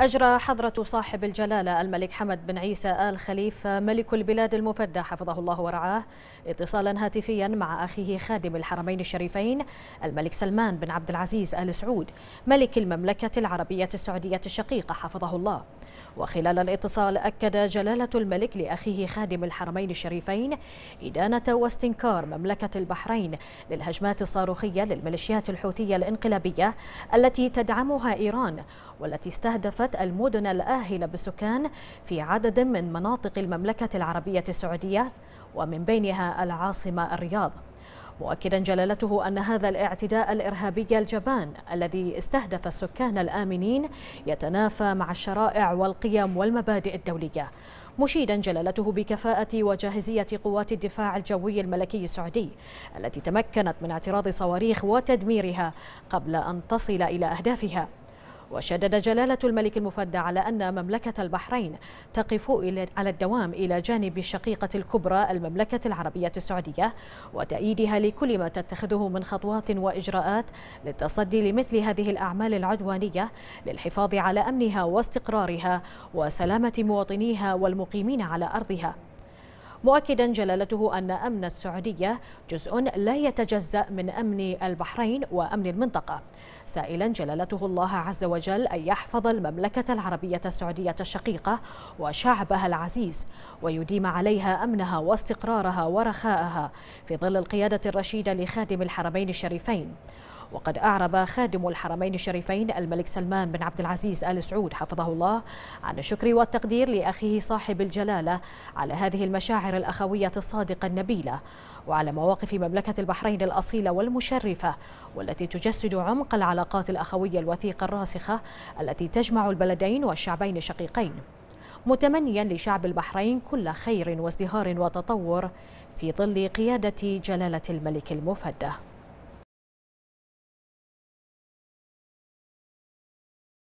أجرى حضرة صاحب الجلالة الملك حمد بن عيسى آل خليفة ملك البلاد المفدى حفظه الله ورعاه اتصالا هاتفيا مع أخيه خادم الحرمين الشريفين الملك سلمان بن عبد العزيز آل سعود ملك المملكة العربية السعودية الشقيقة حفظه الله وخلال الاتصال أكد جلالة الملك لأخيه خادم الحرمين الشريفين إدانة واستنكار مملكة البحرين للهجمات الصاروخية للميليشيات الحوثية الانقلابية التي تدعمها إيران والتي استهدفت أصابت المدن الآهلة بالسكان في عدد من مناطق المملكة العربية السعودية ومن بينها العاصمة الرياض مؤكدا جلالته أن هذا الاعتداء الإرهابي الجبان الذي استهدف السكان الآمنين يتنافى مع الشرائع والقيم والمبادئ الدولية مشيدا جلالته بكفاءة وجاهزية قوات الدفاع الجوي الملكي السعودي التي تمكنت من اعتراض صواريخ وتدميرها قبل أن تصل إلى أهدافها وشدد جلالة الملك المفدى على أن مملكة البحرين تقف على الدوام إلى جانب الشقيقة الكبرى المملكة العربية السعودية وتأييدها لكل ما تتخذه من خطوات وإجراءات للتصدي لمثل هذه الأعمال العدوانية للحفاظ على أمنها واستقرارها وسلامة مواطنيها والمقيمين على أرضها مؤكدا جلالته أن أمن السعودية جزء لا يتجزأ من أمن البحرين وأمن المنطقة سائلا جلالته الله عز وجل أن يحفظ المملكة العربية السعودية الشقيقة وشعبها العزيز ويديم عليها أمنها واستقرارها ورخاءها في ظل القيادة الرشيدة لخادم الحرمين الشريفين وقد أعرب خادم الحرمين الشريفين الملك سلمان بن عبد العزيز آل سعود حفظه الله عن الشكر والتقدير لأخيه صاحب الجلالة على هذه المشاعر الأخوية الصادقة النبيلة وعلى مواقف مملكة البحرين الأصيلة والمشرفة والتي تجسد عمق العلاقات الأخوية الوثيقة الراسخة التي تجمع البلدين والشعبين الشقيقين متمنيا لشعب البحرين كل خير وازدهار وتطور في ظل قيادة جلالة الملك المفدى